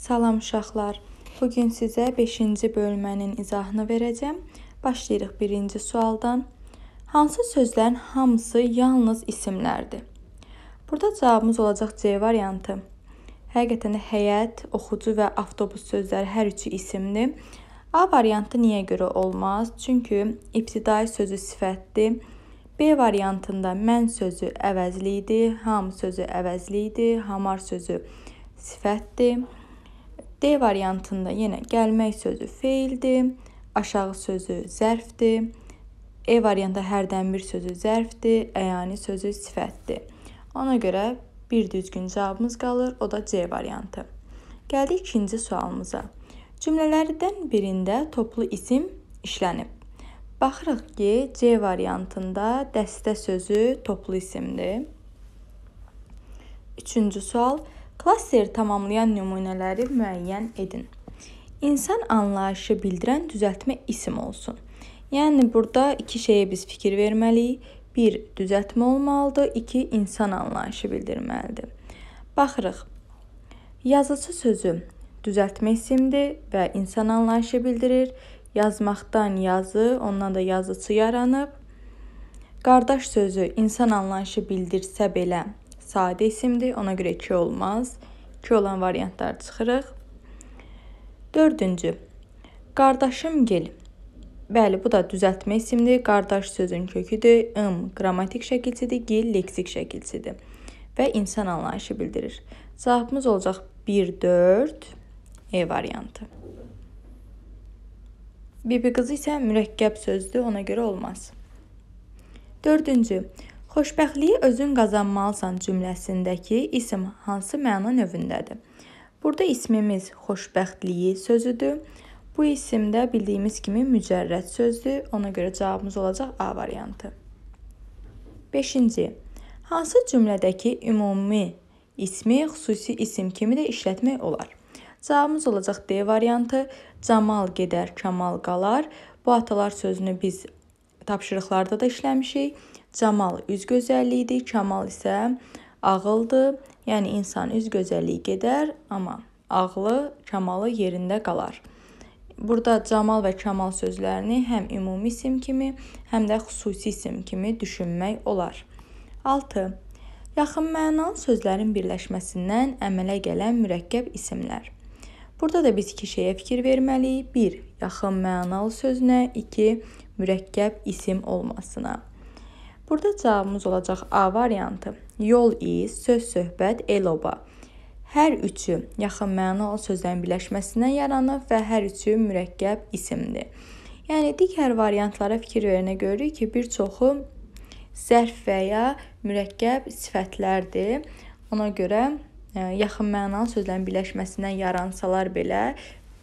Salam uşaqlar. Bu gün sizə 5-ci bölmənin izahını verəcəm. Başlayırıq 1-ci sualdan. Hansı sözlərin hamısı yalnız isimlərdir? Burada cavabımız olacaq C variantı. Həqiqətən də həyat, oxucu və avtobus sözləri hər üçü isimdir. A variantı niyə görə olmaz? Çünki ibtidai sözü sifətdir. B variantında mən sözü əvəzli idi, ham sözü əvəzli idi, hamar sözü sifətdir. D variantında yenə gəlmək sözü feildir, aşağı sözü zərfdir. E variantında hərdən bir sözü zərfdir, əyani sözü sifətdir. Ona görə bir düzgün cavabımız qalır, o da C variantı. Gəldik ikinci sualımıza. Cümlələrdən birində toplu isim işlənib. Baxırıq ki, C variantında dəstə sözü toplu isimdir. Üçüncü sual. Klasteri tamamlayan nümunələri müəyyən edin. İnsan anlayışı bildirən düzəltmə isim olsun. Yəni burada iki şeyə biz fikir verməliyik. Bir düzəltmə olmalıdır, iki insan anlayışı bildirməlidir. Baxırıq. Yazıçı sözü düzəltmə isimdir və insan anlayışı bildirir. Yazmaqdan yazı, ondan da yazıçı yaranıb. Qardaş sözü insan anlayışı bildirsə belə, sadə isimdir, ona görə 2 olmaz. 2 olan variantları çıxırıq. Dördüncü. Qardaşım gel. Bəli, bu da düzəltmə isimdir. Qardaş sözün köküdür. Im qrammatik şəkilçidir, gil leksik şəkilçidir və insan anlayışı bildirir. Cavabımız olacaq 1 4 E variantı. Bibi qızı isə mürəkkəb sözdür, ona görə olmaz. Dördüncü, Xoşbəxtliyi özün qazanmalısan cümləsindəki ism hansı məna növündədir? Burada ismimiz xoşbəxtliyi sözüdür. Bu isimdə bildiyimiz kimi mücərrəd sözdür. Ona görə cavabımız olacaq A variantı. 5-ci. Hansı cümlədəki ümumi ismi xüsusi isim kimi də işlətmək olar? Cavabımız olacaq D variantı. Camal gedər, Kamal qalar. Bu atalar sözünü biz tapşırıqlarda da işləmişik. Camal üz gözəlliyidir, kamal isə ağıldır. Yəni insan üz gözəlliyi gedər, amma ağlı, kamalı yerində qalar. Burada camal və kamal sözlərini həm ümumi isim kimi, həm də xüsusi isim kimi düşünmək olar. 6. Yaxın mənalı sözlərin birləşməsindən əmələ gələn mürəkkəb isimlər. Burada da biz iki şeyə fikir verməliyik. 1. Yaxın mənalı sözünə, 2. Mürəkkəb isim olmasına. Burada cavabımız olacaq A variantı. Yol iz, söz söhbət, eloba. Hər üçü yaxın mənalı sözlərin birləşməsindən yaranır və hər üçü mürəkkəb isimdir. Yəni digər variantlara fikir verənə görürük ki, bir çoxu zərf və ya mürəkkəb sifətlərdir. Ona görə e, yaxın mənalı sözlərin birləşməsindən yaransalar belə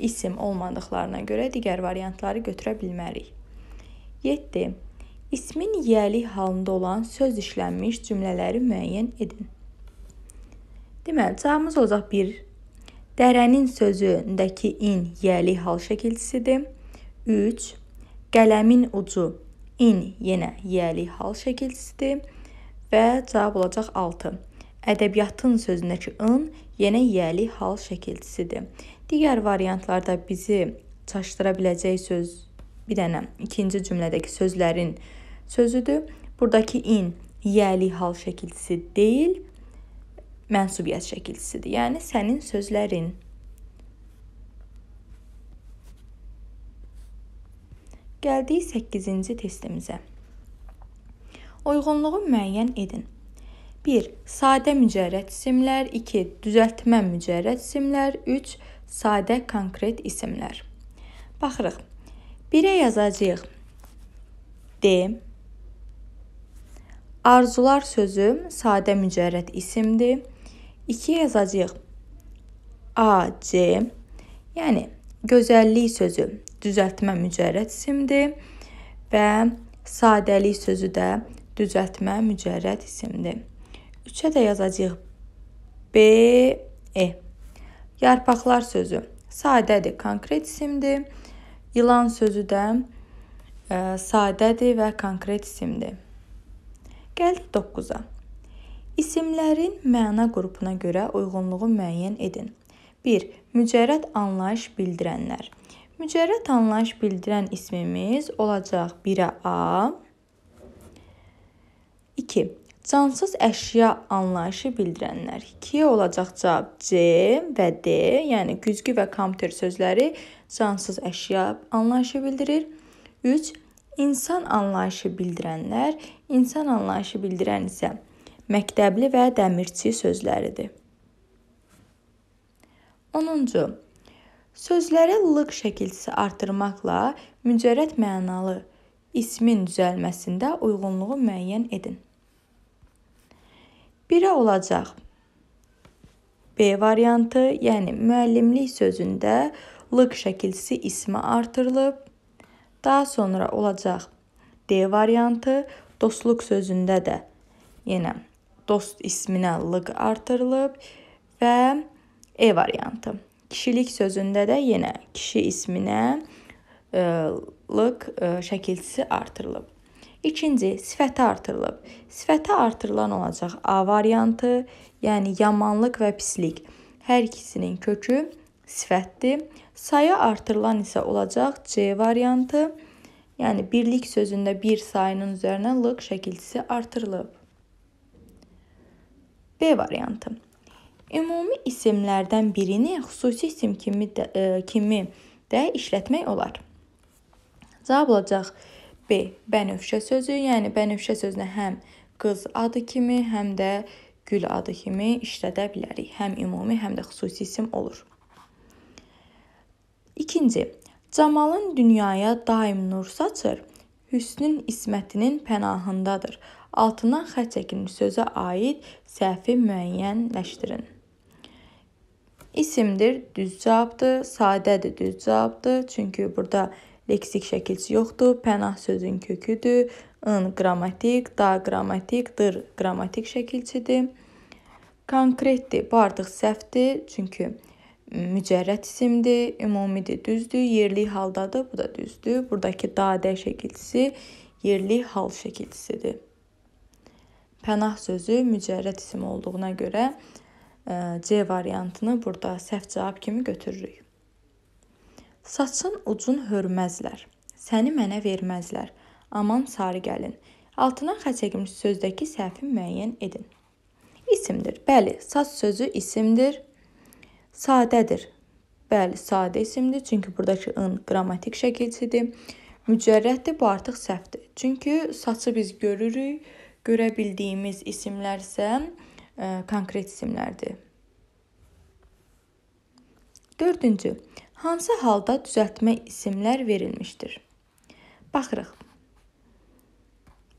isim olmadıqlarına görə digər variantları götürə bilmərik. 7. İsmin yiyəlik halında olan söz işlənmiş cümlələri müəyyən edin. Deməli, cavabımız olacaq 1. Dərənin sözündəki in yiyəlik hal şəkilcisidir. 3. Qələmin ucu in yenə yiyəlik hal şəkilcisidir və cavab olacaq 6. Ədəbiyyatın sözündəki ın yenə yiyəlik hal şəkilcisidir. Digər variantlarda bizi çaşdıra biləcək söz bir dənə ikinci cümlədəki sözlərin sözüdür. Buradakı in yəli hal şəkilsi deyil, mənsubiyyət şəkilsidir. Yəni sənin sözlərin. Gəldik 8-ci testimizə. Uyğunluğu müəyyən edin. 1. Sadə mücərrəd isimlər, 2. Düzəltmə mücərrəd isimlər, 3. Sadə konkret isimlər. Baxırıq. 1-ə yazacağıq D, Arzular sözü sadə mücərrəd isimdir. 2 yazacağıq. A, C. Yəni gözəllik sözü düzəltmə mücərrəd isimdir və sadəlik sözü də düzəltmə mücərrəd isimdir. 3-ə də yazacağıq. B, E. Yarpaqlar sözü sadədir, konkret isimdir. İlan sözü də ə, e, sadədir və konkret isimdir. Gəldik 9-a. İsimlərin məna qrupuna görə uyğunluğu müəyyən edin. 1. Mücərrəd anlayış bildirənlər. Mücərrəd anlayış bildirən ismimiz olacaq 1-ə A. 2. Cansız əşya anlayışı bildirənlər. 2 olacaq cavab C və D, yəni güzgü və kompüter sözləri cansız əşya anlayışı bildirir. 3. İnsan anlayışı bildirənlər insan anlayışı bildirən isə məktəbli və dəmirçi sözləridir. 10-cu Sözlərə lıq şəkilsi artırmaqla mücərrəd mənalı ismin düzəlməsində uyğunluğu müəyyən edin. 1-ə olacaq. B variantı, yəni müəllimlik sözündə lıq şəkilsi ismi artırılıb. Daha sonra olacaq D variantı Dostluq sözündə də yenə dost isminə lıq artırılıb və e variantı. Kişilik sözündə də yenə kişi isminə e, lıq e, şəkilçisi artırılıb. İkinci, sifəti artırılıb. Sifəti artırılan olacaq A variantı, yəni yamanlıq və pislik. Hər ikisinin kökü sifətdir. Saya artırılan isə olacaq C variantı. Yəni birlik sözündə bir sayının üzərinə lıq şəkilçisi artırılıb. B variantı. Ümumi isimlərdən birini xüsusi isim kimi də, e, kimi də işlətmək olar. Cavab olacaq B. Bənövşə sözü, yəni bənövşə sözünə həm qız adı kimi, həm də gül adı kimi işlədə bilərik. Həm ümumi, həm də xüsusi isim olur. İkinci, Camalın dünyaya daim nur saçır, hüsnün ismətinin pənahındadır. Altından xətt çəkin sözə aid səhvi müəyyənləşdirin. İsimdir, düz cavabdır, sadədir, düz cavabdır. Çünki burada leksik şəkilçi yoxdur. Pənah sözün köküdür. ın qrammatik, da qrammatik, dır qrammatik şəkilçidir. Konkretdir, bu artıq səhvdir, çünki mücərrət isimdir, ümumidir, düzdür, yerli haldadır, bu da düzdür. Buradakı dadə şəkilçisi yerli hal şəkilçisidir. Pənah sözü mücərrət isim olduğuna görə e, C variantını burada səhv cavab kimi götürürük. Saçın ucun hörməzlər. Səni mənə verməzlər. Aman sarı gəlin. Altından xətt çəkilmiş sözdəki səhvi müəyyən edin. İsimdir. Bəli, saç sözü isimdir. Sadədir. Bəli, sadə isimdir, çünki burdakı ın qrammatik şəkilçidir. Mücərrətdir, bu artıq səhvdir. Çünki saçı biz görürük, görə bildiyimiz isimlər isə ə, e, konkret isimlərdir. 4-cü. Hansı halda düzəltmə isimlər verilmişdir? Baxırıq.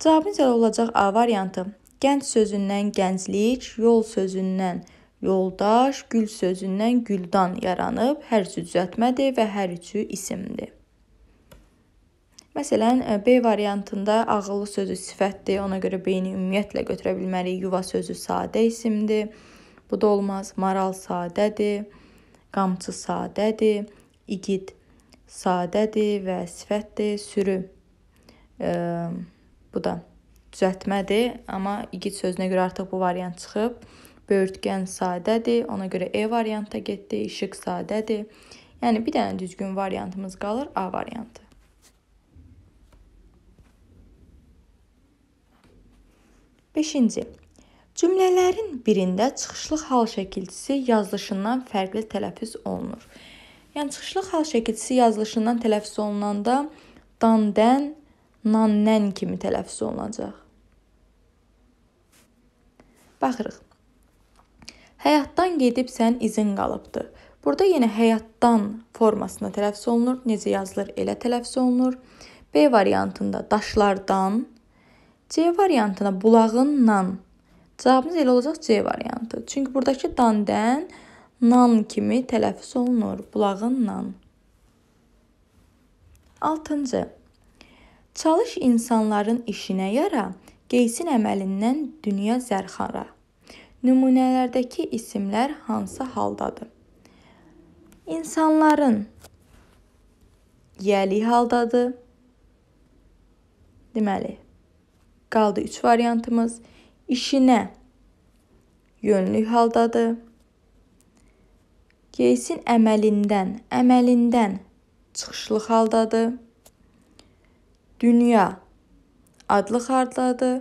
Cavabın cavab olacaq A variantı. Gənc sözündən gənclik, yol sözündən gənclik, Yoldaş gül sözündən güldan yaranıb, hər üçü düzəltmədir və hər üçü isimdir. Məsələn, e, B variantında ağıllı sözü sifətdir, ona görə B-ni ümumiyyətlə götürə bilmərik. Yuva sözü sadə isimdir. Bu da olmaz. Maral sadədir. Qamçı sadədir. İgid sadədir və sifətdir. Sürü e, bu da düzəltmədir, amma igid sözünə görə artıq bu variant çıxıb. Böyürtgən sadədir, ona görə E variantda getdi, işıq sadədir. Yəni bir dənə düzgün variantımız qalır A variantı. Beşinci. Cümlələrin birində çıxışlıq hal şəkilçisi yazılışından fərqli tələffüz olunur. Yəni çıxışlıq hal şəkilçisi yazılışından tələffüz olunanda dan, dən, nan, nən kimi tələffüz olunacaq. Baxırıq. Həyatdan gedibsən izin qalıbdı. Burada yenə həyatdan formasına tələffüz olunur. Necə yazılır, elə tələffüz olunur. B variantında daşlardan, C variantına bulağınla. Cavabımız elə olacaq C variantı. Çünki burdakı dandan nan kimi tələffüz olunur, bulağınla. 6-cı. Çalış insanların işinə yara, Qeysin əməlindən dünya zərxara. Nümunələrdəki isimlər hansı haldadır? İnsanların yəli haldadır. Deməli, qaldı 3 variantımız. İşinə yönlü haldadır. Geysin əməlindən, əməlindən çıxışlı haldadır. Dünya adlı haldadır.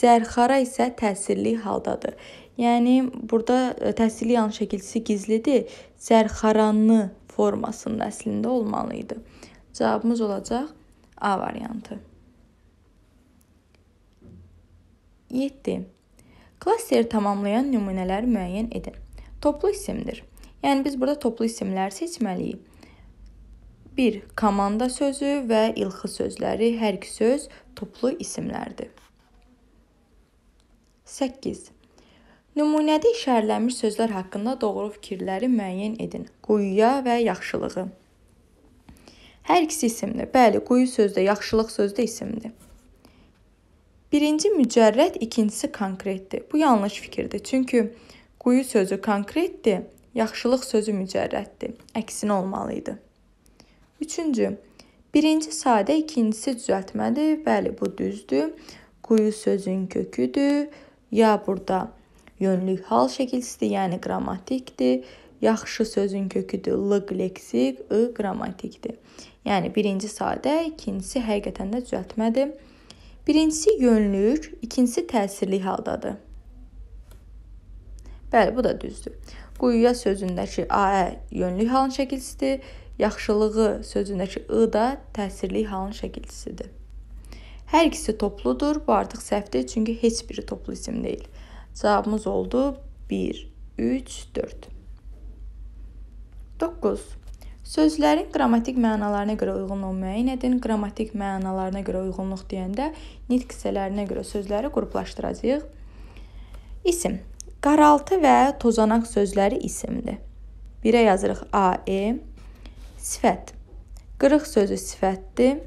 Zərxara isə təsirli haldadır. Yəni burada e, təhsili yan şəkilçisi gizlidir. Zərxaranlı formasının əslində olmalı idi. Cavabımız olacaq A variantı. 7. Klasteri tamamlayan nümunələri müəyyən edin. Toplu isimdir. Yəni biz burada toplu isimləri seçməliyik. 1. Komanda sözü və ilxı sözləri, hər iki söz toplu isimlərdir. 8. Nümunədə işarələnmiş sözlər haqqında doğru fikirləri müəyyən edin. Quyuya və yaxşılığı. Hər ikisi isimdir. Bəli, quyu sözdə, yaxşılıq sözdə isimdir. Birinci mücərrəd, ikincisi konkretdir. Bu yanlış fikirdir. Çünki quyu sözü konkretdir, yaxşılıq sözü mücərrəddir. Əksinə olmalı idi. Üçüncü, birinci sadə, ikincisi düzəltmədir. Bəli, bu düzdür. Quyu sözün köküdür Ya burada yönlük hal şəkilsidir, yəni qrammatikdir. Yaxşı sözün köküdür. Lıq leksik, ı qrammatikdir. Yəni birinci sadə, ikincisi həqiqətən də düzəltmədir. Birincisi yönlük, ikincisi təsirli haldadır. Bəli, bu da düzdür. Quyuya sözündəki aə yönlük halın şəkilsidir. Yaxşılığı sözündəki ı da təsirli halın şəkilsidir. Hər ikisi topludur. Bu artıq səhvdir, çünki heç biri toplu isim deyil. Cavabımız oldu 1, 3, 4. 9. Sözlərin qrammatik mənalarına görə uyğunluğunu müəyyən edin. Qrammatik mənalarına görə uyğunluq deyəndə nitq hissələrinə görə sözləri qruplaşdıracağıq. İsim. Qaraltı və tozanaq sözləri isimdir. Birə yazırıq AE. Sifət. Qırıq sözü sifətdir.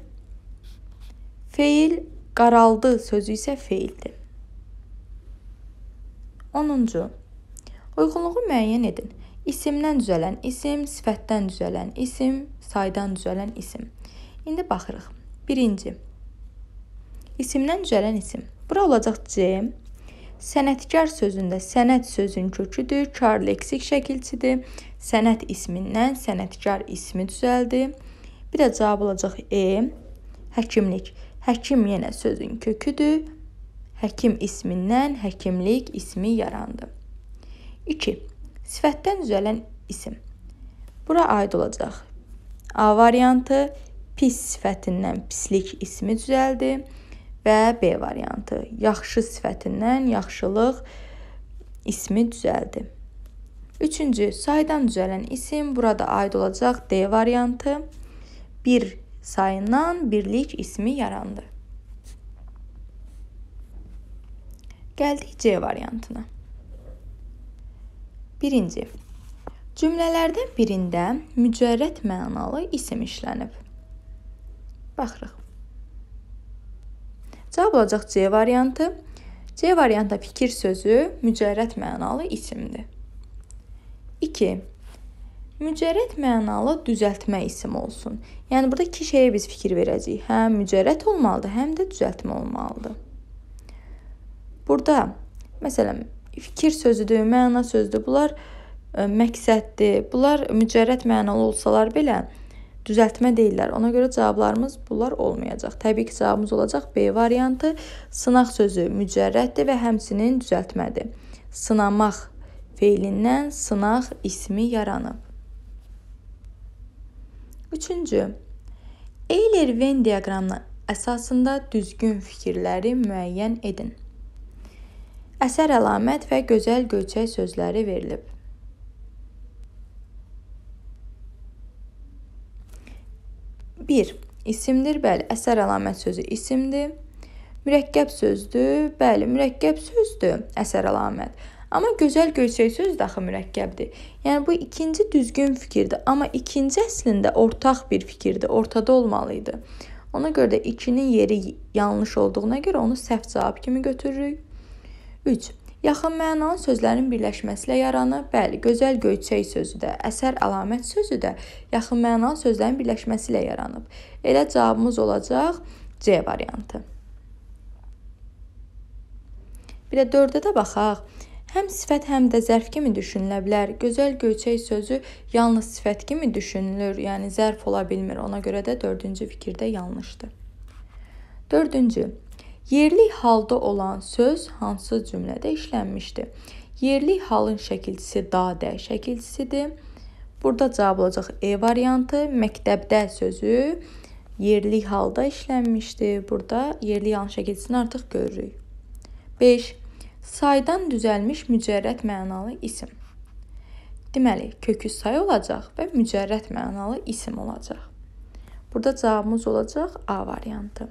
Feil qaraldı sözü isə feildir. 10-cu. Uyğunluğu müəyyən edin. İsimdən düzələn isim, sifətdən düzələn isim, saydan düzələn isim. İndi baxırıq. 1-ci. İsimdən düzələn isim. Bura olacaq C. Sənətkar sözündə sənət sözün köküdür, kar leksik şəkilçidir. Sənət ismindən sənətkar ismi düzəldi. Bir də cavab olacaq E. Həkimlik. Həkim yenə sözün köküdür. Həkim ismindən həkimlik ismi yarandı. 2. Sifətdən düzələn isim. Bura aid olacaq. A variantı pis sifətindən pislik ismi düzəldi və B variantı yaxşı sifətindən yaxşılıq ismi düzəldi. 3-cü saydan düzələn isim burada aid olacaq D variantı. 1 sayından birlik ismi yarandı. Gəldik C variantına. 1. Cümlələrdən birində mücərrəd mənalı isim işlənib. Baxırıq. Cavab olacaq C variantı. C variantda fikir sözü mücərrəd mənalı isimdir. 2. Mücərrəd mənalı düzəltmə ismi olsun. Yəni burada iki şeyə biz fikir verəcəyik. Həm mücərrəd olmalıdır, həm də düzəltmə olmalıdır. Burada məsələn fikir sözüdür, məna sözüdür. Bunlar ə, e, məqsəddir. Bunlar mücərrəd mənalı olsalar belə düzəltmə deyillər. Ona görə cavablarımız bunlar olmayacaq. Təbii ki, cavabımız olacaq B variantı. Sınaq sözü mücərrəddir və həmçinin düzəltmədir. Sınamaq feilindən sınaq ismi yaranıb. Üçüncü, Eyler-Venn diaqramı əsasında düzgün fikirləri müəyyən edin. Əsər əlamət və gözəl göyçək sözləri verilib. Bir, isimdir, bəli, əsər əlamət sözü isimdir. Mürəkkəb sözdür, bəli, mürəkkəb sözdür, əsər əlamət. Amma gözəl göyçək söz də axı mürəkkəbdir. Yəni bu ikinci düzgün fikirdir, amma ikinci əslində ortaq bir fikirdir, ortada olmalı idi. Ona görə də 2-nin yeri yanlış olduğuna görə onu səhv cavab kimi götürürük. 3. Yaxın mənalı sözlərin birləşməsi ilə yaranır. Bəli, gözəl göyçək sözü də, əsər əlamət sözü də yaxın mənalı sözlərin birləşməsi ilə yaranıb. Elə cavabımız olacaq C variantı. Bir də 4-ə də baxaq. Həm sifət, həm də zərf kimi düşünülə bilər. Gözəl göyçək sözü yalnız sifət kimi düşünülür, yəni zərf ola bilmir. Ona görə də 4-cü fikirdə yanlışdır. 4-cü. Yerli halda olan söz hansı cümlədə işlənmişdir? Yerli halın şəkilçisi dadə şəkilçisidir. Burada cavab olacaq E variantı. Məktəbdə sözü yerli halda işlənmişdir. Burada yerli halın şəkilçisini artıq görürük. 5. Saydan düzəlmiş mücərrəd mənalı isim. Deməli, kökü say olacaq və mücərrəd mənalı isim olacaq. Burada cavabımız olacaq A variantı.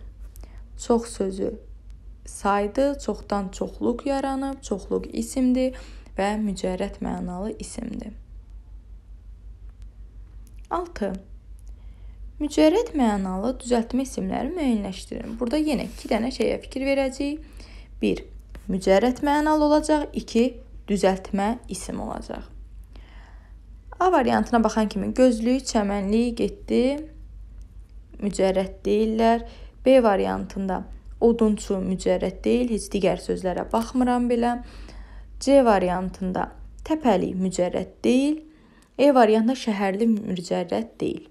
Çox sözü saydı, çoxdan çoxluq yaranıb, çoxluq isimdir və mücərrəd mənalı isimdir. 6. Mücərrəd mənalı düzəltmə isimləri müəyyənləşdirin. Burada yenə 2 dənə şeyə fikir verəcəyik. 1 mücərrət mənalı olacaq, 2 düzəltmə isim olacaq. A variantına baxan kimi gözlük, çəmənlik getdi. Mücərrət deyillər. B variantında odunçu mücərrət deyil, heç digər sözlərə baxmıram belə. C variantında təpəli mücərrət deyil. E variantında şəhərli mücərrət deyil.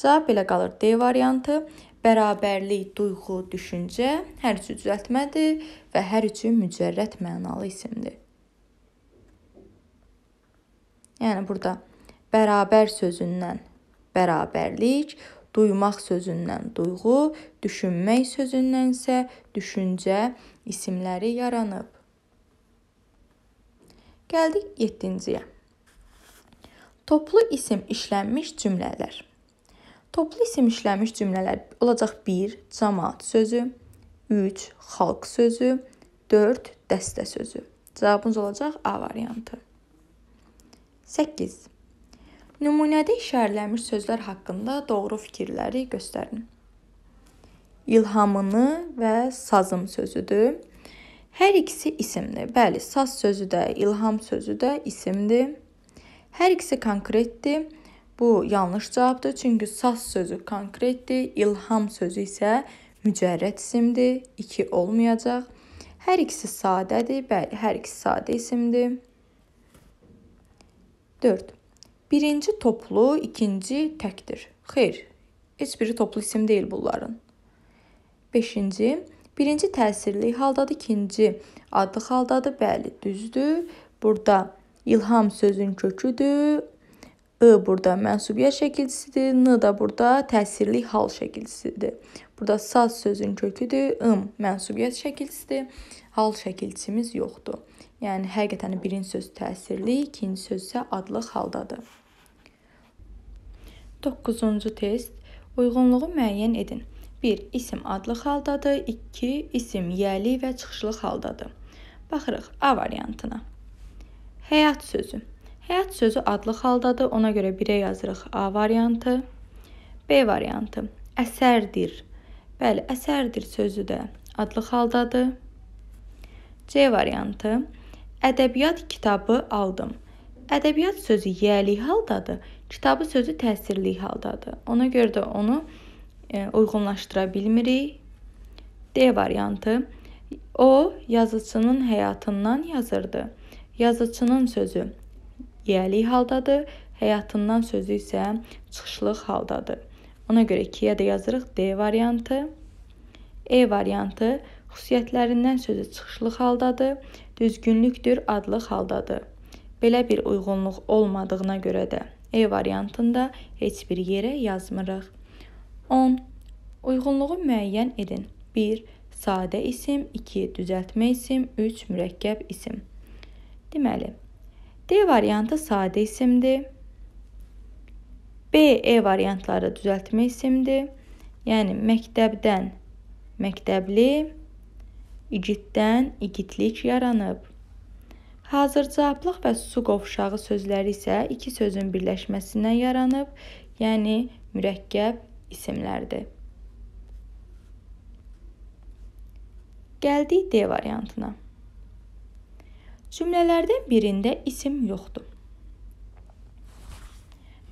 Cavab belə qalır D variantı Bərabərlik, duyğu, düşüncə hər üçü düzəltmədir və hər üçü mücərrəd mənalı isimdir. Yəni burada bərabər sözündən bərabərlik, duymaq sözündən duyğu, düşünmək sözündən isə düşüncə isimləri yaranıb. Gəldik 7-ciyə. Toplu isim işlənmiş cümlələr. Toplu isim işlənmiş cümlələr olacaq 1 cəmaət sözü, 3 xalq sözü, 4 dəstə sözü. Cavabınız olacaq A variantı. 8. Nümunədə işarələnmiş sözlər haqqında doğru fikirləri göstərin. İlhamını və sazım sözüdür. Hər ikisi isimdir. Bəli, saz sözü də, ilham sözü də isimdir. Hər ikisi konkretdir. Bu yanlış cavabdır, çünki saz sözü konkretdir, ilham sözü isə mücərrəd isimdir, 2 olmayacaq. Hər ikisi sadədir, bəli, hər ikisi sadə isimdir. 4. Birinci toplu, ikinci təkdir. Xeyr, heç biri toplu isim deyil bunların. 5-ci Birinci təsirli haldadır, ikinci adlı haldadır. Bəli, düzdür. Burada ilham sözün köküdür. Ö burada mənsubiyyət şəkilcisidir, n da burada təsirli hal şəkilcisidir. Burada saz sözün köküdür, ım mənsubiyyət şəkilcisidir, hal şəkilçimiz yoxdur. Yəni həqiqətən birinci söz təsirli, ikinci söz isə adlıq haldadır. 9-cu test. Uyğunluğu müəyyən edin. 1. İsim adlıq haldadır. 2. İsim yəli və çıxışlıq haldadır. Baxırıq A variantına. Həyat sözü Həyat sözü adlı xaldadır. Ona görə 1-ə yazırıq A variantı. B variantı. Əsərdir. Bəli, əsərdir sözü də adlı xaldadır. C variantı. Ədəbiyyat kitabı aldım. Ədəbiyyat sözü yəli haldadır, kitabı sözü təsirli haldadır. Ona görə də onu e, uyğunlaşdıra bilmirik. D variantı. O yazıçının həyatından yazırdı. Yazıçının sözü yiyəlik haldadır, həyatından sözü isə çıxışlıq haldadır. Ona görə 2-yə də yazırıq D variantı. E variantı xüsusiyyətlərindən sözü çıxışlıq haldadır, düzgünlükdür adlıq haldadır. Belə bir uyğunluq olmadığına görə də E variantında heç bir yerə yazmırıq. 10. Uyğunluğu müəyyən edin. 1. Sadə isim, 2. Düzəltmə isim, 3. Mürəkkəb isim. Deməli, D variantı sadə isimdir. B, E variantları düzəltmə isimdir. Yəni məktəbdən məktəbli, igiddən igidlik yaranıb. Hazırcaplıq və su qovşağı sözləri isə iki sözün birləşməsindən yaranıb, yəni mürəkkəb isimlərdir. Gəldik D variantına. Cümlələrdən birində isim yoxdur.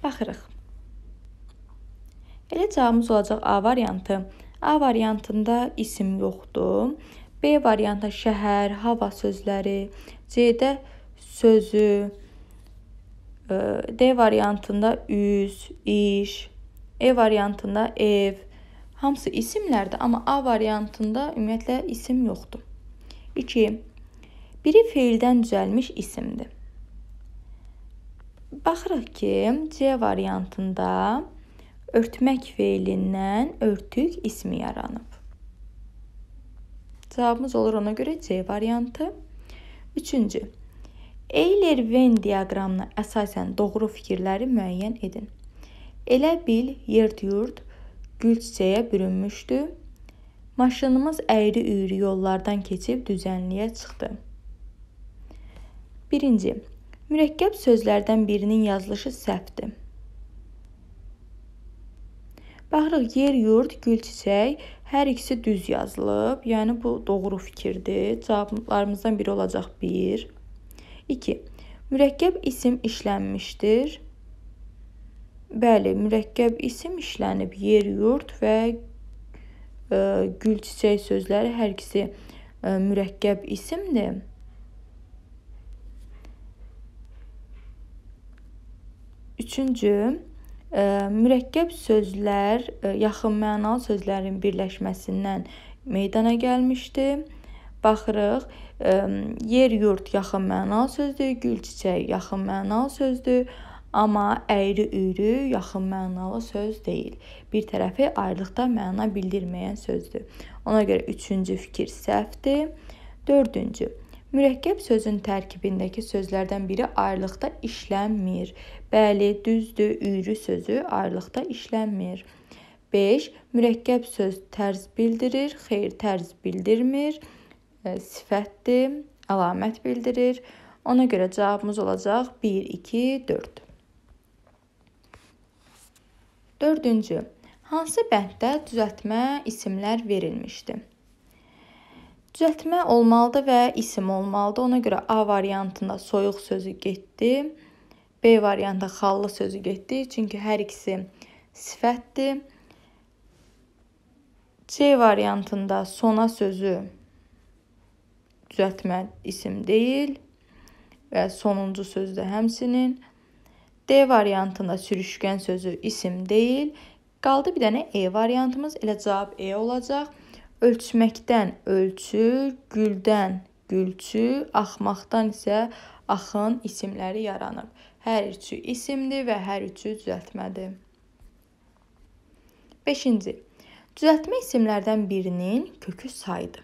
Baxırıq. Elə cavabımız olacaq A variantı. A variantında isim yoxdur. B variantında şəhər, hava sözləri, C-də sözü, e, D variantında üz, iş, E variantında ev. Hamısı isimlərdir, amma A variantında ümumiyyətlə isim yoxdur. 2. Biri feildən düzəlmiş isimdir. Baxırıq ki, C variantında örtmək feilindən örtük ismi yaranıb. Cavabımız olur ona görə C variantı. Üçüncü, Eyler-Ven diaqramına əsasən doğru fikirləri müəyyən edin. Elə bil yerd-yurd gül çiçəyə bürünmüşdü. Maşınımız əyri-üyrü yollardan keçib düzənliyə çıxdı. Birinci, mürəkkəb sözlərdən birinin yazılışı səhvdir. Baxırıq, yer, yurd, gül, çiçək hər ikisi düz yazılıb. Yəni bu doğru fikirdir. Cavablarımızdan biri olacaq 1. 2. Mürəkkəb isim işlənmişdir. Bəli, mürəkkəb isim işlənib. Yer, yurd və ə, e, gül, çiçək sözləri hər ikisi ə, e, mürəkkəb isimdir. Üçüncü, e, mürəkkəb sözlər e, yaxın mənalı sözlərin birləşməsindən meydana gəlmişdi. Baxırıq, e, yer yurd yaxın mənalı sözdür, gül çiçək yaxın mənalı sözdür, amma əyri-üyrü yaxın mənalı söz deyil. Bir tərəfi ayrılıqda məna bildirməyən sözdür. Ona görə üçüncü fikir səhvdir. Dördüncü Mürəkkəb sözün tərkibindəki sözlərdən biri ayrılıqda işlənmir. Bəli, düzdür, üyrü sözü ayrılıqda işlənmir. 5. Mürəkkəb söz tərz bildirir, xeyr tərz bildirmir. E, sifətdir, əlamət bildirir. Ona görə cavabımız olacaq 1 2 4. 4-cü. Hansı bənddə düzəltmə isimlər verilmişdi? Düzəltmə olmalıdır və isim olmalıdır. Ona görə A variantında soyuq sözü getdi. B variantında xallı sözü getdi. Çünki hər ikisi sifətdir. C variantında sona sözü düzəltmə isim deyil və sonuncu söz də həmsinin. D variantında sürüşkən sözü isim deyil. Qaldı bir dənə E variantımız, elə cavab E olacaq. Ölçməkdən ölçü, güldən gülçü, axmaqdan isə axın isimləri yaranıb. Hər üçü isimdir və hər üçü düzəltmədir. 5-ci. Düzəltmə isimlərdən birinin kökü saydır.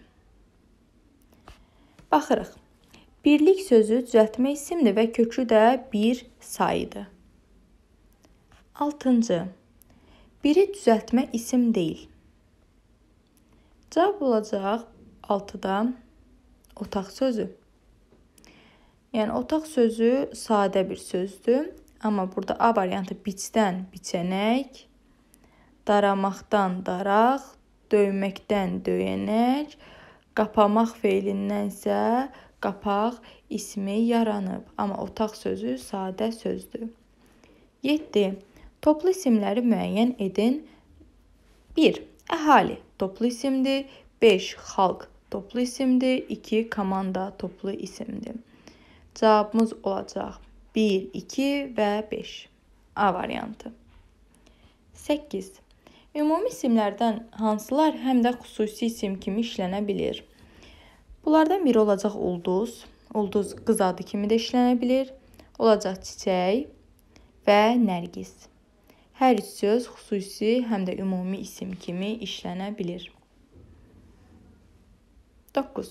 Baxırıq. Birlik sözü düzəltmə isimdir və kökü də bir sayıdır. 6-cı. Biri düzəltmə isim deyil. Cavab olacaq 6-da otaq sözü. Yəni otaq sözü sadə bir sözdür, amma burada A variantı biçdən biçənək, daramaqdan daraq, döyməkdən döyənək, qapamaq feilindən isə qapaq ismi yaranıb, amma otaq sözü sadə sözdür. 7. Toplu isimləri müəyyən edin. 1. Əhali toplu isimdir. 5 xalq toplu isimdir. 2 komanda toplu isimdir. Cavabımız olacaq 1, 2 və 5. A variantı. 8. Ümumi isimlərdən hansılar həm də xüsusi isim kimi işlənə bilir? Bunlardan biri olacaq ulduz. Ulduz qız adı kimi də işlənə bilir. Olacaq çiçək və nərgiz. Hər üç söz xüsusi, həm də ümumi isim kimi işlənə bilir. 9.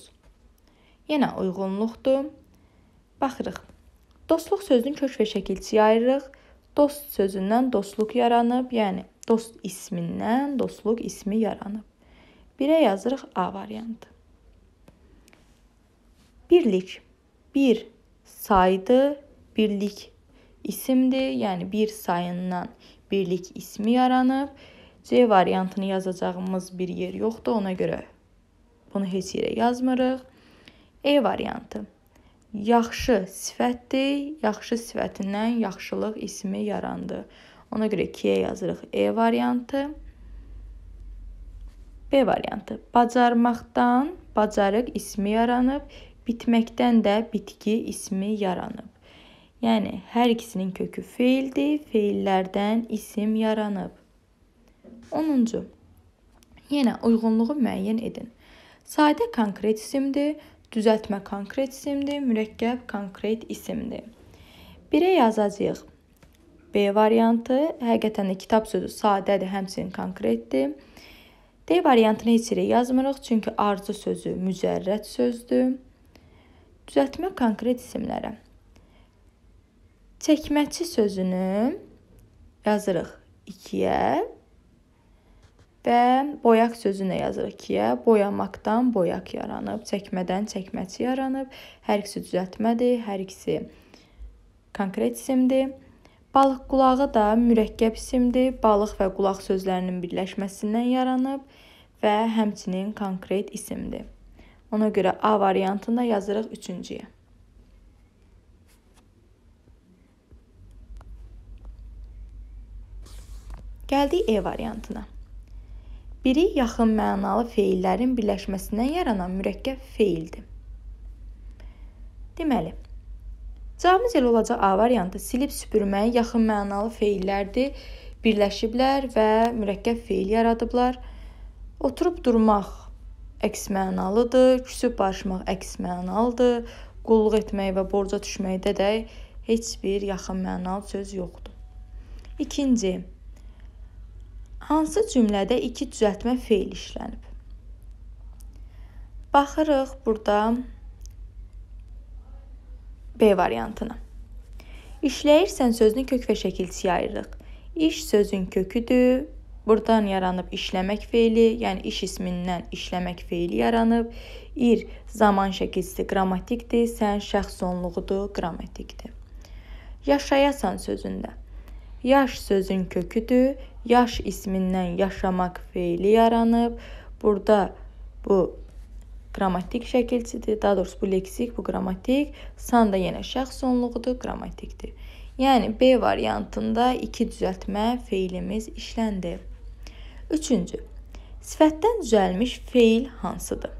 Yenə uyğunluqdur. Baxırıq. Dostluq sözünün kök və şəkilçisi ayırırıq. Dost sözündən dostluq yaranıb, yəni dost ismindən dostluq ismi yaranıb. Birə yazırıq A variantı. Birlik. Bir saydı, birlik isimdir. Yəni bir sayından birlik ismi yaranıb. C variantını yazacağımız bir yer yoxdur, ona görə bunu heç yerə yazmırıq. E variantı. Yaxşı sifətdir, yaxşı sifətindən yaxşılıq ismi yarandı. Ona görə 2-yə yazırıq E variantı. B variantı. Bacarmaqdan bacarıq ismi yaranıb, bitməkdən də bitki ismi yaranıb. Yəni hər ikisinin kökü feildir. Feillərdən isim yaranıb. 10-cu. Yenə uyğunluğu müəyyən edin. Sadə konkret isimdir, düzəltmə konkret isimdir, mürəkkəb konkret isimdir. 1-ə yazacağıq. B variantı həqiqətən də kitab sözü sadədir, həmçinin konkretdir. D variantını heç yerə yazmırıq, çünki arzu sözü mücərrəd sözdür. Düzəltmə konkret isimlərə. Çəkməçi sözünü yazırıq 2-yə və boyaq sözünü yazırıq 2-yə. Boyamaqdan boyaq yaranıb, çəkmədən çəkməçi yaranıb. Hər ikisi düzəltmədir, hər ikisi konkret isimdir. Balıq qulağı da mürəkkəb isimdir. Balıq və qulaq sözlərinin birləşməsindən yaranıb və həmçinin konkret isimdir. Ona görə A variantında yazırıq 3-cüyə. Gəldik E variantına. Biri yaxın mənalı feillərin birləşməsindən yaranan mürəkkəb feildir. Deməli, cavabımız elə olacaq A variantı. Silib süpürməyə yaxın mənalı feillərdir, birləşiblər və mürəkkəb feil yaradıblar. Oturub durmaq əks mənalıdır, küsüb barışmaq əks mənalıdır, qulluq etmək və borca düşməkdə də heç bir yaxın mənalı söz yoxdur. İkinci Hansı cümlədə iki düzəltmə feil işlənib? Baxırıq burada B variantına. İşləyirsən sözünü kök və şəkilçiyə ayırırıq. İş sözün köküdür. Burdan yaranıb işləmək feili, yəni iş ismindən işləmək feili yaranıb. İr zaman şəkilçisi qrammatikdir, sən şəxs sonluğudur, qrammatikdir. Yaşayasan sözündə. Yaş sözün köküdür. Yaş ismindən yaşamaq feili yaranıb. Burada bu qrammatik şəkilçidir. Daha doğrusu bu leksik, bu qrammatik. San da yenə şəxs onluğudur, qrammatikdir. Yəni B variantında 2 düzəltmə feilimiz işləndi. 3-cü. Sifətdən düzəlmiş feil hansıdır?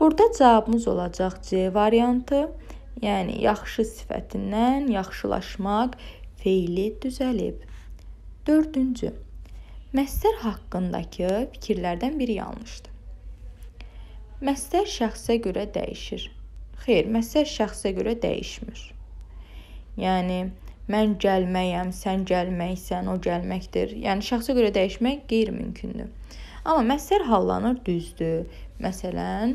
Burada cavabımız olacaq C variantı. Yəni yaxşı sifətindən yaxşılaşmaq feili düzəlib. Dördüncü, məstər haqqındakı fikirlərdən biri yanlışdır. Məstər şəxsə görə dəyişir. Xeyr, məstər şəxsə görə dəyişmir. Yəni mən gəlməyəm, sən gəlməksən, o gəlməkdir. Yəni şəxsə görə dəyişmək qeyri-mümkündür. Amma məstər hallanır, düzdür. Məsələn,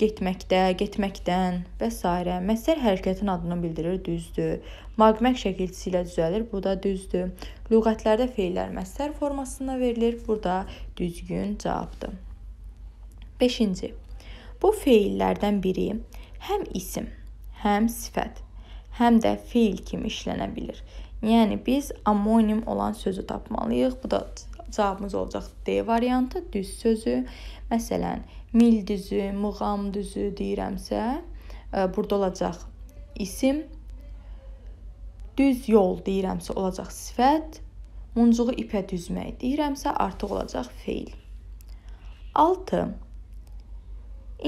getməkdə, getməkdən və s. Məsəl hərəkətin adını bildirir, düzdür. Maqmaq şəkilçisi ilə düzəlir, bu da düzdür. Lüğətlərdə feillər məzdər formasında verilir. Burada düzgün cavabdır. 5-ci. Bu feillərdən biri həm isim, həm sifət, həm də feil kimi işlənə bilir. Yəni biz amonim olan sözü tapmalıyıq. Bu da cavabımız olacaq D variantı, düz sözü. Məsələn, mil düzü, mığam düzü deyirəmsə, e, burada olacaq isim. Düz yol deyirəmsə olacaq sifət, Muncuğu ipə düzmək deyirəmsə, artıq olacaq feil. 6.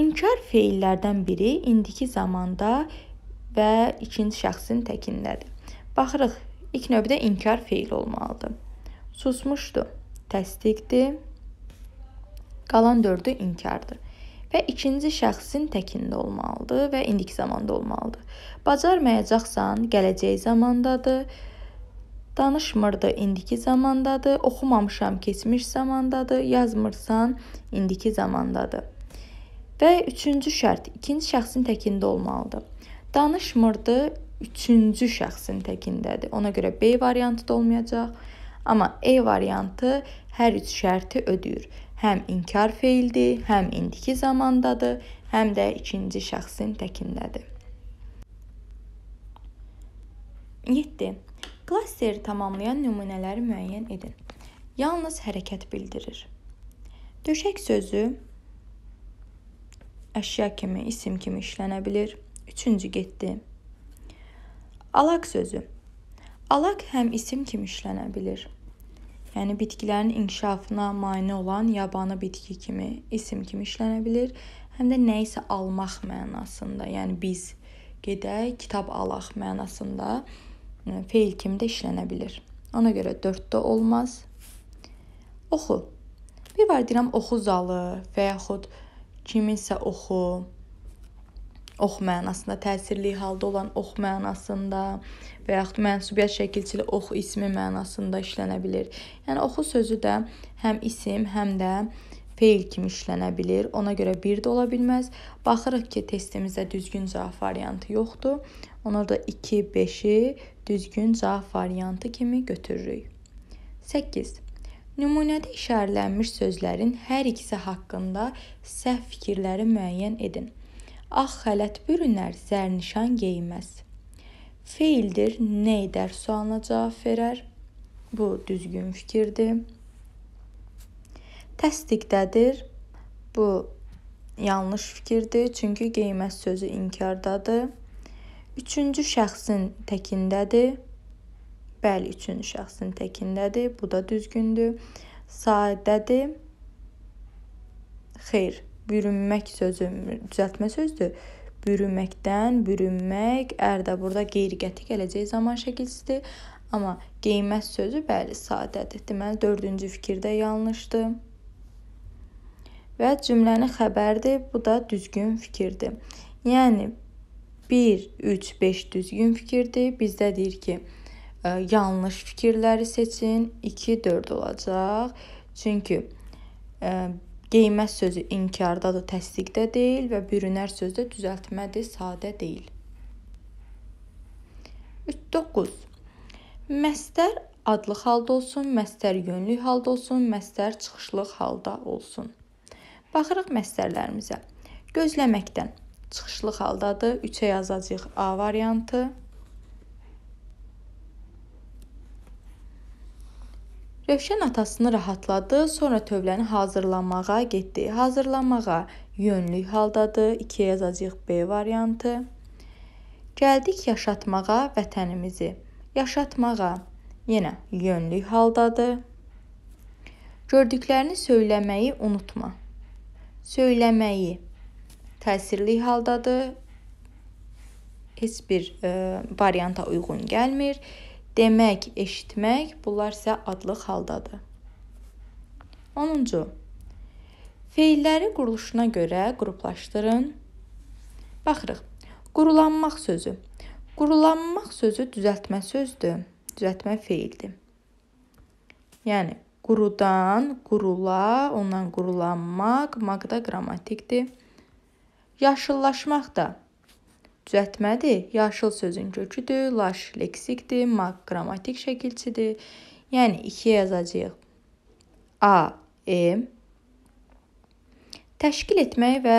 İnkar feillərdən biri indiki zamanda və ikinci şəxsin təkindədir. Baxırıq, ilk növbədə inkar feil olmalıdır. Susmuşdu, təsdiqdir. Qalan dördü inkardır və ikinci şəxsin təkində olmalıdır və indiki zamanda olmalıdır. Bacarmayacaqsan, gələcək zamandadır Danışmırdı, indiki zamandadır. Oxumamışam, keçmiş zamandadır. Yazmırsan, indiki zamandadır. Və üçüncü şərt ikinci şəxsin təkində olmalıdır. Danışmırdı, üçüncü şəxsin təkindədir. Ona görə B variantı da olmayacaq. Amma E variantı hər üç şərti ödəyir. Həm inkar feildir, həm indiki zamandadır, həm də ikinci şəxsin təkindədir. 7. Klasteri tamamlayan nümunələri müəyyən edin. Yalnız hərəkət bildirir. Döşək sözü əşya kimi, isim kimi işlənə bilir. Üçüncü getdi. Alaq sözü. Alaq həm isim kimi işlənə bilir. Yəni bitkilərin inkişafına mane olan yabanı bitki kimi, isim kimi işlənə bilir, həm də nəyisə almaq mənasında. Yəni biz gedək, kitab alaq mənasında feil kimi də işlənə bilər. Ona görə 4-də olmaz. Oxu. Bir var deyirəm oxu zalı və yaxud kiminsə oxu ox mənasında təsirli halda olan ox mənasında və yaxud mənsubiyyət şəkilçili ox ismi mənasında işlənə bilər. Yəni oxu sözü də həm isim, həm də feil kimi işlənə bilir. Ona görə 1 də ola bilməz. Baxırıq ki, testimizdə düzgün cavab variantı yoxdur. Ona da 2, 5-i düzgün cavab variantı kimi götürürük. 8. Nümunədə işarələnmiş sözlərin hər ikisi haqqında səhv fikirləri müəyyən edin. Ağ xələt bürünər, zərnişan geyinməz. Feildir, nə edər sualına cavab verər. Bu düzgün fikirdir təsdiqdədir. Bu yanlış fikirdir, çünki qeymət sözü inkardadır. Üçüncü şəxsin təkindədir. Bəli, üçüncü şəxsin təkindədir. Bu da düzgündür. Sadədir. Xeyr, bürünmək sözü düzəltmə sözdür. Bürünməkdən bürünmək ər də burada qeyri-qəti gələcək zaman şəkilsidir. Amma qeymət sözü bəli sadədir. Deməli 4-cü fikirdə yanlışdır və cümləni xəbərdir, bu da düzgün fikirdir. Yəni 1 3 5 düzgün fikirdir. Bizdə deyir ki, e, yanlış fikirləri seçin. 2 4 olacaq. Çünki e, qeymət sözü inkardadır, təsdiqdə deyil və bürünər sözdə düzəltmədir, sadə deyil. 9. Məstər adlıq halda olsun, məstər yönlük halda olsun, məstər çıxışlıq halda olsun. Baxırıq məsələlərimizə. Gözləməkdən çıxışlı haldadır. 3-ə yazacağıq A variantı. Rövşən atasını rahatladı, sonra tövləni hazırlamağa getdi. Hazırlamağa yönlük haldadır. 2-yə yazacağıq B variantı. Gəldik yaşatmağa vətənimizi. Yaşatmağa yenə yönlük haldadır. Gördüklərini söyləməyi unutma söyləməyi təsirli haldadır. Heç bir ə, e, varianta uyğun gəlmir. Demək, eşitmək bunlar isə adlıq haldadır. 10-cu. Feilləri quruluşuna görə qruplaşdırın. Baxırıq. Qurulanmaq sözü. Qurulanmaq sözü düzəltmə sözdür. Düzəltmə feildir. Yəni Qurudan qurula, ondan qurulanmaq, maq da qrammatikdir. Yaşıllaşmaq da düzəltmədir. Yaşıl sözün köküdür, laş leksikdir, maq qrammatik şəkilçidir. Yəni 2 yazacağıq. A, M. E. Təşkil etmək və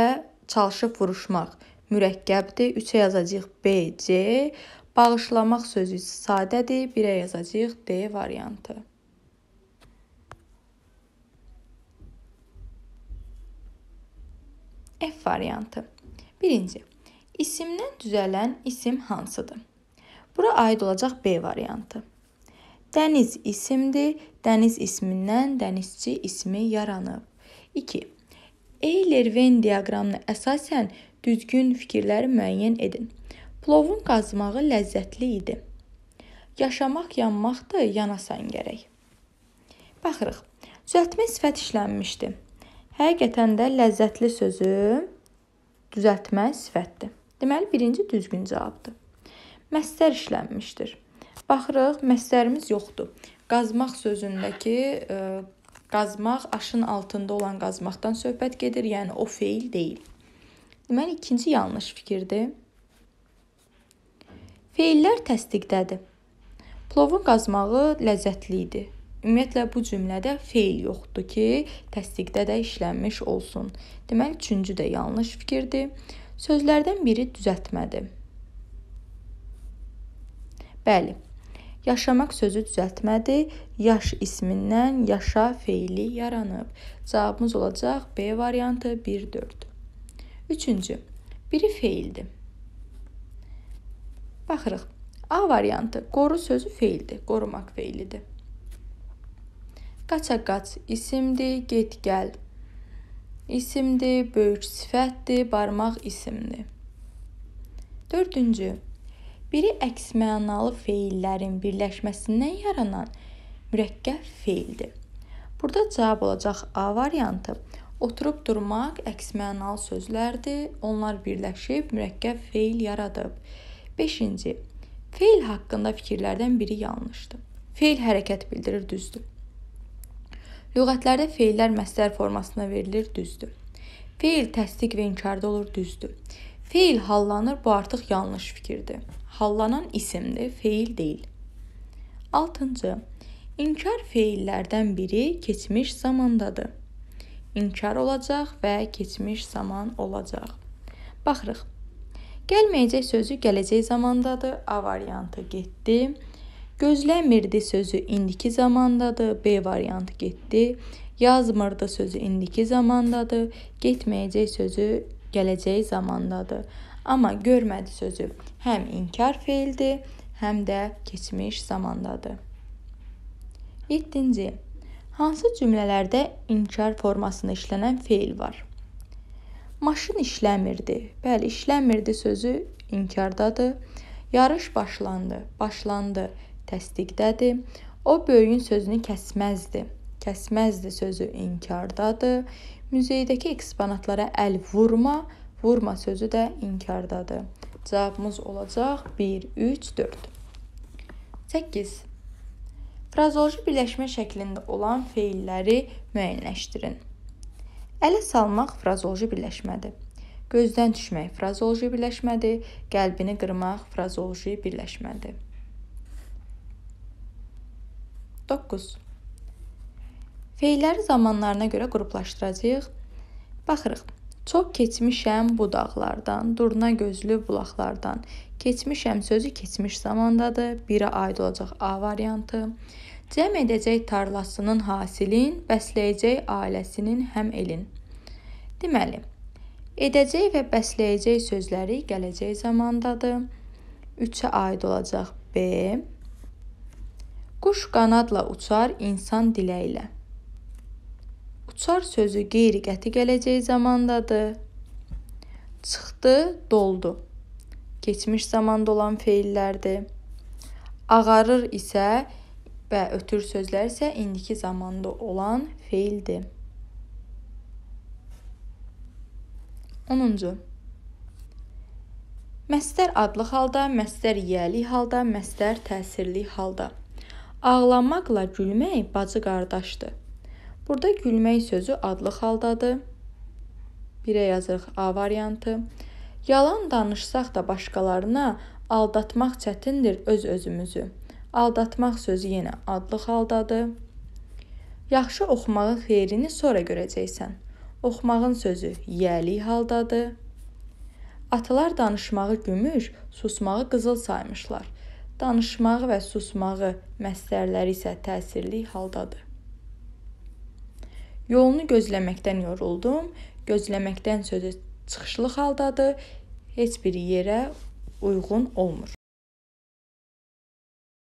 çalışıb vuruşmaq mürəkkəbdir. 3-ə yazacağıq B, C. Bağışlamaq sözü sadədir. 1-ə yazacağıq D variantı. F variantı. Birinci, isimdən düzələn isim hansıdır? Bura aid olacaq B variantı. Dəniz isimdir. Dəniz ismindən dənizçi ismi yaranıb. 2. Eyler-Ven diaqramına əsasən düzgün fikirləri müəyyən edin. Plovun qazmağı ləzzətli idi. Yaşamaq yanmaqdır, yanasan gərək. Baxırıq. Düzəltmə sifət işlənmişdi. Həqiqətən də ləzzətli sözü düzəltmə sifətdir. Deməli, birinci düzgün cavabdır. Məstər işlənmişdir. Baxırıq, məstərimiz yoxdur. Qazmaq sözündəki ə, e, qazmaq aşın altında olan qazmaqdan söhbət gedir, yəni o feil deyil. Deməli, ikinci yanlış fikirdir. Feillər təsdiqdədir. Plovun qazmağı ləzzətli idi. Ümumiyyətlə bu cümlədə feil yoxdur ki, təsdiqdə də işlənmiş olsun. Deməli, üçüncü də yanlış fikirdir. Sözlərdən biri düzəltmədir. Bəli. Yaşamaq sözü düzəltmədir. Yaş ismindən yaşa feili yaranıb. Cavabımız olacaq B variantı 1-4. Üçüncü. Biri feildir. Baxırıq. A variantı. Qoru sözü feildir. Qorumaq feilidir. Qaçaqaç isimdir, get-gəl isimdir, böyük sifətdir, barmaq isimdir. 4-cü. Biri əks mənalı feillərin birləşməsindən yaranan mürəkkəb feildir. Burada cavab olacaq A variantı. Oturub durmaq əks mənalı sözlərdir. Onlar birləşib mürəkkəb feil yaradıb. 5-ci. Feil haqqında fikirlərdən biri yanlışdır. Feil hərəkət bildirir, düzdür. Lüğətlərdə feillər məzdər formasına verilir, düzdür. Feil təsdiq və inkarda olur, düzdür. Feil hallanır, bu artıq yanlış fikirdir. Hallanan isimdir, feil deyil. 6-cı. İnkar feillərdən biri keçmiş zamandadır. İnkar olacaq və keçmiş zaman olacaq. Baxırıq. Gəlməyəcək sözü gələcək zamandadır. A variantı getdi. Gözləmirdi sözü indiki zamandadır. B variantı getdi. Yazmırdı sözü indiki zamandadır. Getməyəcək sözü gələcək zamandadır. Amma görmədi sözü həm inkar feildir, həm də keçmiş zamandadır. 7-ci Hansı cümlələrdə inkar formasında işlənən feil var? Maşın işləmirdi. Bəli, işləmirdi sözü inkardadır. Yarış başlandı. Başlandı təsdiqdədir. O böyüyün sözünü kəsməzdi. Kəsməzdi sözü inkardadır. Muzeydəki eksponatlara əl vurma, vurma sözü də inkardadır. Cavabımız olacaq 1 3 4. 8. Frazoloji birləşmə şəklində olan feilləri müəyyənləşdirin. Ələ salmaq frazoloji birləşmədir. Gözdən düşmək frazoloji birləşmədir. Qəlbini qırmaq frazoloji birləşmədir. 9. Feilləri zamanlarına görə qruplaşdıracağıq. Baxırıq. Çox keçmişəm bu dağlardan, durna gözlü bulaqlardan. Keçmişəm sözü keçmiş zamandadır. Birə aid olacaq A variantı. Cəm edəcək tarlasının hasilin, bəsləyəcək ailəsinin həm elin. Deməli, edəcək və bəsləyəcək sözləri gələcək zamandadır. 3-ə aid olacaq B. Quş qanadla uçar insan dilə ilə. Uçar sözü qeyri-qəti gələcək zamandadır. Çıxdı, doldu. Keçmiş zamanda olan feillərdir. Ağarır isə və ötür sözlər isə indiki zamanda olan feildir. 10-cu Məstər adlı halda, məstər yiyəli halda, məstər təsirli halda. Ağlamaqla gülmək bacı qardaşdır. Burada gülmək sözü adlı xaldadır. Birə yazırıq A variantı. Yalan danışsaq da başqalarına aldatmaq çətindir öz-özümüzü. Aldatmaq sözü yenə adlı xaldadır. Yaxşı oxumağın xeyrini sonra görəcəksən. Oxumağın sözü yəli haldadır. Atalar danışmağı gümüş, susmağı qızıl saymışlar danışmağı və susmağı məsələləri isə təsirli haldadır. Yolunu gözləməkdən yoruldum. Gözləməkdən sözü çıxışlıq haldadır. Heç bir yerə uyğun olmur.